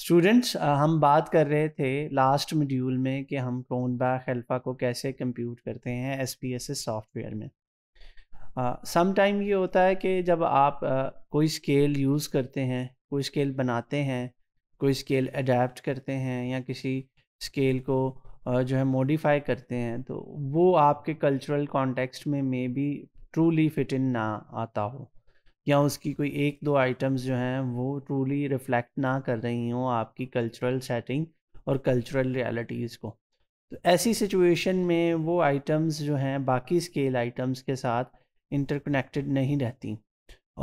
students हम बात कर रहे थे लास्ट मॉड्यूल में कि हम टोन बैक को कैसे कंप्यूट करते हैं S P S S software में सम टाइम ये होता है कि जब आप uh, कोई स्केल यूज़ करते हैं कोई स्केल बनाते हैं कोई स्केल अडेप्ट करते हैं या किसी स्केल को uh, जो है मॉडिफाई करते हैं तो वो आपके कल्चरल कॉन्टेक्स्ट में maybe truly fit in ना आता हो या उसकी कोई एक दो आइटम्स जो हैं वो ट्रूली रिफ्लेक्ट ना कर रही हों आपकी कल्चरल सेटिंग और कल्चरल रियलिटीज़ को तो ऐसी सिचुएशन में वो आइटम्स जो हैं बाकी स्केल आइटम्स के साथ इंटरकनेक्टेड नहीं रहती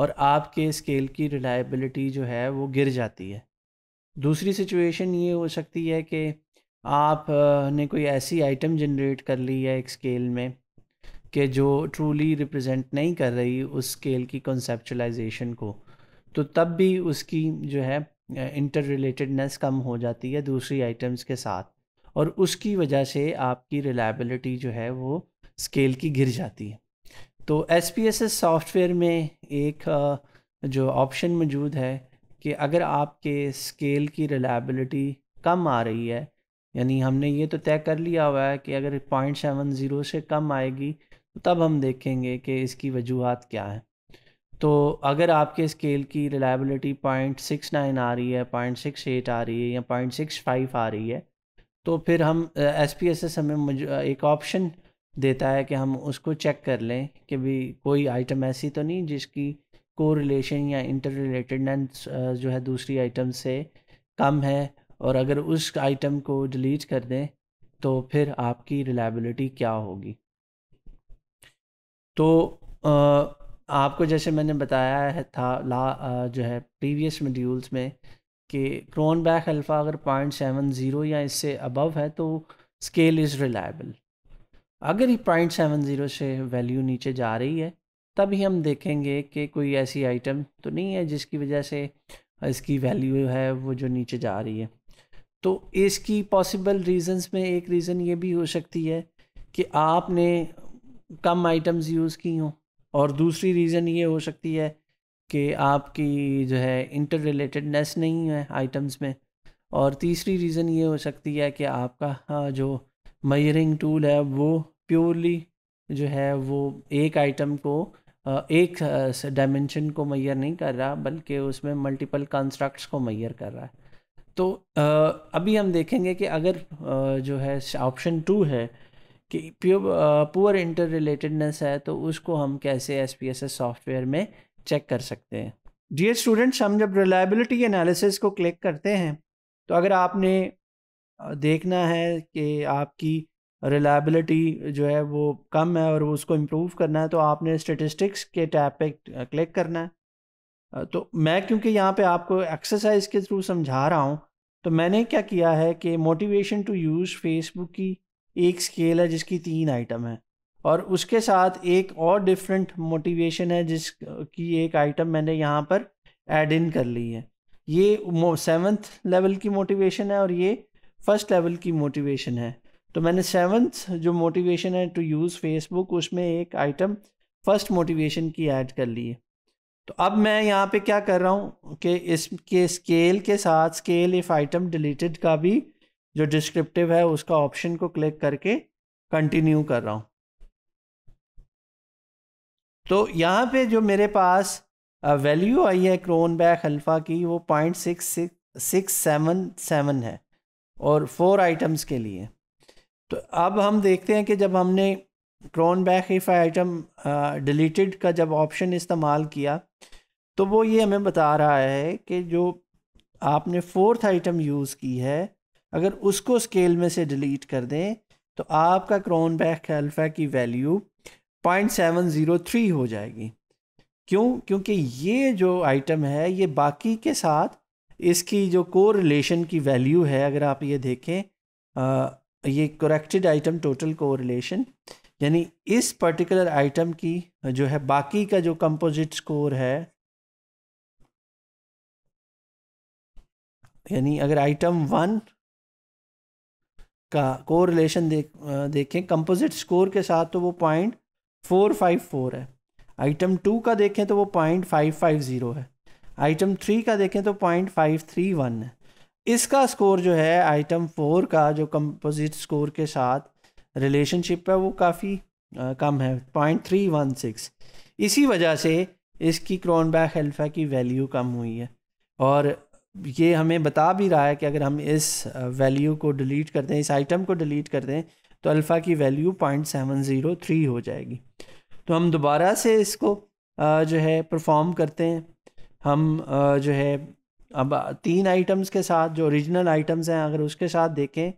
और आपके स्केल की रिलायबिलिटी जो है वो गिर जाती है दूसरी सिचुएशन ये हो सकती है कि आपने कोई ऐसी आइटम जनरेट कर ली है एक स्केल में कि जो ट्रूली रिप्रेजेंट नहीं कर रही उस स्केल की कंसेप्चुलाइजेशन को तो तब भी उसकी जो है इंटर रिलेटेडनेस कम हो जाती है दूसरी आइटम्स के साथ और उसकी वजह से आपकी रिलायबिलिटी जो है वो स्केल की गिर जाती है तो S P S S software में एक जो ऑप्शन मौजूद है कि अगर आपके स्केल की रिलायबिलिटी कम आ रही है यानी हमने ये तो तय कर लिया हुआ है कि अगर पॉइंट सेवन ज़ीरो से कम आएगी तब हम देखेंगे कि इसकी वजूहत क्या है तो अगर आपके स्केल की रिलायबिलिटी पॉइंट सिक्स नाइन आ रही है पॉइंट सिक्स एट आ रही है या पॉइंट सिक्स फाइव आ रही है तो फिर हम एस पी एस एस हमें एक ऑप्शन देता है कि हम उसको चेक कर लें कि भी कोई आइटम ऐसी तो नहीं जिसकी को रिलेशन या इंटर रिलेटेडनेस जो है दूसरी आइटम से कम है और अगर उस आइटम को डिलीट कर दें तो फिर आपकी रिलायबिलिटी क्या होगी तो आपको जैसे मैंने बताया है था ला जो है प्रीवियस मड्यूल्स में कि क्रोन बैक अल्फ़ा अगर पॉइंट सेवन ज़ीरो या इससे अबव है तो स्केल इज़ रिलायबल अगर ही पॉइंट सेवन ज़ीरो से वैल्यू नीचे जा रही है तभी हम देखेंगे कि कोई ऐसी आइटम तो नहीं है जिसकी वजह से इसकी वैल्यू है वो जो नीचे जा रही है तो इसकी पॉसिबल रीज़न्स में एक रीज़न ये भी हो सकती है कि आपने कम आइटम्स यूज़ की हों और दूसरी रीज़न ये हो सकती है कि आपकी जो है इंटर रिलेटेडनेस नहीं है आइटम्स में और तीसरी रीज़न ये हो सकती है कि आपका हाँ, जो मयरिंग टूल है वो प्योरली जो है वो एक आइटम को एक डायमेंशन को मैयर नहीं कर रहा बल्कि उसमें मल्टीपल कंस्ट्रक्ट्स को मैयर कर रहा है तो अभी हम देखेंगे कि अगर जो है ऑप्शन टू है कि पुअर इंटर रिलेटेडनेस है तो उसको हम कैसे S P S S software में चेक कर सकते हैं डियर स्टूडेंट्स हम जब रिलायबिलिटी एनालिसिस को क्लिक करते हैं तो अगर आपने uh, देखना है कि आपकी रिलायबिलिटी जो है वो कम है और उसको इम्प्रूव करना है तो आपने स्टेटिस्टिक्स के टैब पे क्लिक uh, करना है uh, तो मैं क्योंकि यहाँ पे आपको एक्सरसाइज के थ्रू समझा रहा हूँ तो मैंने क्या किया है कि मोटिवेशन टू यूज़ फेसबुक की एक स्केल है जिसकी तीन आइटम है और उसके साथ एक और डिफरेंट मोटिवेशन है जिसकी एक आइटम मैंने यहाँ पर एड इन कर ली है ये सेवन्थ लेवल की मोटिवेशन है और ये फर्स्ट लेवल की मोटिवेशन है तो मैंने सेवन्थ जो मोटिवेशन है टू यूज़ फेसबुक उसमें एक आइटम फर्स्ट मोटिवेशन की ऐड कर ली है तो अब मैं यहाँ पे क्या कर रहा हूँ कि इसके स्केल के साथ स्केल इफ़ आइटम डिलीटेड का भी जो डिस्क्रिप्टिव है उसका ऑप्शन को क्लिक करके कंटिन्यू कर रहा हूँ तो यहाँ पे जो मेरे पास वैल्यू आई है क्रोन बैक अल्फ़ा की वो point six six six seven seven है और फोर आइटम्स के लिए तो अब हम देखते हैं कि जब हमने Cronbach if item deleted का जब ऑप्शन इस्तेमाल किया तो वो ये हमें बता रहा है कि जो आपने फोर्थ आइटम यूज़ की है अगर उसको स्केल में से डिलीट कर दें तो आपका क्रोन बैक अल्फ़ा की value point seven zero three हो जाएगी क्यों क्योंकि ये जो आइटम है ये बाकी के साथ इसकी जो को रिलेशन की वैल्यू है अगर आप ये देखें आ, ये करेक्टेड आइटम टोटल को रिलेशन यानी इस पर्टिकुलर आइटम की जो है बाकी का जो कंपोजिट स्कोर है यानी अगर आइटम वन का को रिलेशन देख देखें कंपोजिट स्कोर के साथ तो वो पॉइंट फोर फाइव फोर है आइटम टू का देखें तो वो पॉइंट फाइव फाइव ज़ीरो है आइटम थ्री का देखें तो पॉइंट फाइव थ्री वन है इसका स्कोर जो है आइटम फोर का जो कंपोजिट स्कोर के साथ रिलेशनशिप है वो काफ़ी कम है पॉइंट थ्री वन सिक्स इसी वजह से इसकी क्रॉनबैक हेल्फा की वैल्यू कम हुई है और ये हमें बता भी रहा है कि अगर हम इस वैल्यू को डिलीट करते हैं इस आइटम को डिलीट करते हैं तो अल्फ़ा की value point seven zero three हो जाएगी तो हम दोबारा से इसको जो है परफॉर्म करते हैं हम जो है अब तीन आइटम्स के साथ जो ओरिजिनल आइटम्स हैं अगर उसके साथ देखें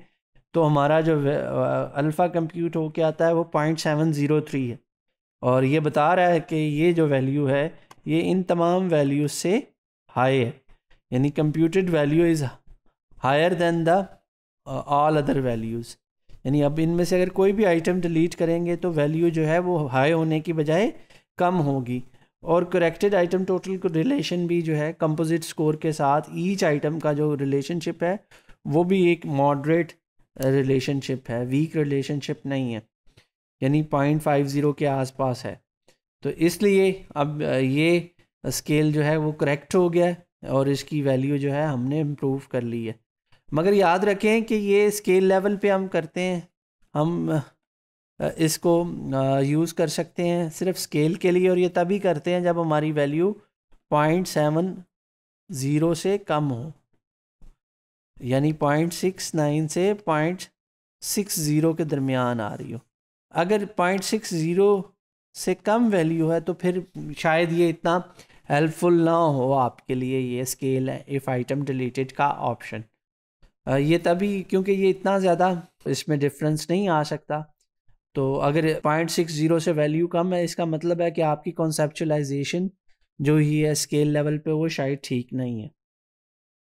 तो हमारा जो अल्फ़ा कंप्यूट हो के आता है वो पॉइंट सेवन ज़ीरो थ्री है और ये बता रहा है कि ये जो वैल्यू है ये इन तमाम वैल्यू से हाई है यानी computed value is higher than the all other values यानी अब इनमें से अगर कोई भी आइटम डिलीट करेंगे तो वैल्यू जो है वो हाई होने की बजाय कम होगी और करेक्टेड आइटम टोटल रिलेशन भी जो है कंपोजिट स्कोर के साथ ईच आइटम का जो रिलेशनशिप है वो भी एक मॉडरेट रिलेशनशिप है वीक रिलेशनशिप नहीं है यानी पॉइंट फाइव ज़ीरो के आसपास है तो इसलिए अब uh, ये स्केल जो है वो करेक्ट हो गया और इसकी वैल्यू जो है हमने इम्प्रूव कर ली है मगर याद रखें कि ये स्केल लेवल पे हम करते हैं हम इसको यूज़ कर सकते हैं सिर्फ स्केल के लिए और ये तभी करते हैं जब हमारी वैल्यू पॉइंट सेवन ज़ीरो से कम हो यानी पॉइंट सिक्स नाइन से पॉइंट सिक्स ज़ीरो के दरमियान आ रही हो अगर पॉइंट सिक्स ज़ीरो से कम वैल्यू है तो फिर शायद ये इतना हेल्पफुल ना हो आपके लिए ये स्केल है इफ़ आइटम डिलीटेड का ऑप्शन ये तभी क्योंकि ये इतना ज़्यादा इसमें डिफरेंस नहीं आ सकता तो अगर पॉइंट सिक्स ज़ीरो से वैल्यू कम है इसका मतलब है कि आपकी कॉन्सेपचुलाइजेशन जो ही है स्केल लेवल पे वो शायद ठीक नहीं है